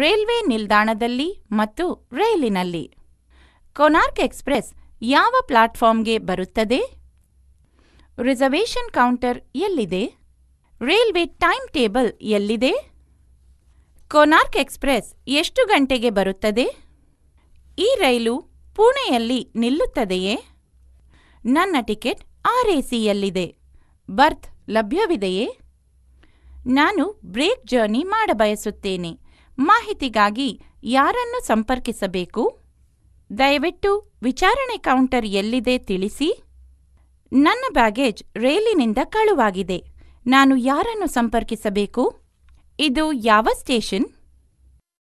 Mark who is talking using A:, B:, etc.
A: railway ನಿಲ್ದಾಣದಲ್ಲಿ ಮತ್ತು ರೈಲಿನಲ್ಲಿ ಕೊನಾರ್ಕ್ ಎಕ್ಸ್ಪ್ರೆಸ್ ಯಾವ ಪ್ಲಾಟ್ಫಾರ್ಮ್ಗೆ ಬರುತ್ತದೆ ರಿಸರ್ವೇಷನ್ ಕೌಂಟರ್ ಎಲ್ಲಿದೆ ರೈಲ್ವೆ ಟೈಮ್ ಟೇಬಲ್ ಎಲ್ಲಿದೆ ಕೊನಾರ್ಕ್ ಎಕ್ಸ್ಪ್ರೆಸ್ ಎಷ್ಟು ಗಂಟೆಗೆ ಬರುತ್ತದೆ ಈ ರೈಲು ಪುಣೆಯಲ್ಲಿ ನಿಲ್ಲುತ್ತದೆಯೇ ನನ್ನ ಟಿಕೆಟ್ ಆರ್ ಎ ಸಿಯಲ್ಲಿದೆ ಬರ್ತ್ ಲಭ್ಯವಿದೆಯೇ ನಾನು ಬ್ರೇಕ್ ಜರ್ನಿ ಮಾಡಬಯಸುತ್ತೇನೆ ಮಾಹಿತಿಗಾಗಿ ಯಾರನ್ನು ಸಂಪರ್ಕಿಸಬೇಕು ದಯವಿಟ್ಟು ವಿಚಾರಣೆ ಕೌಂಟರ್ ಎಲ್ಲಿದೆ ತಿಳಿಸಿ ನನ್ನ ಬ್ಯಾಗೇಜ್ ರೈಲಿನಿಂದ ಕಳುವಾಗಿದೆ ನಾನು ಯಾರನ್ನು ಸಂಪರ್ಕಿಸಬೇಕು ಇದು ಯಾವ ಸ್ಟೇಷನ್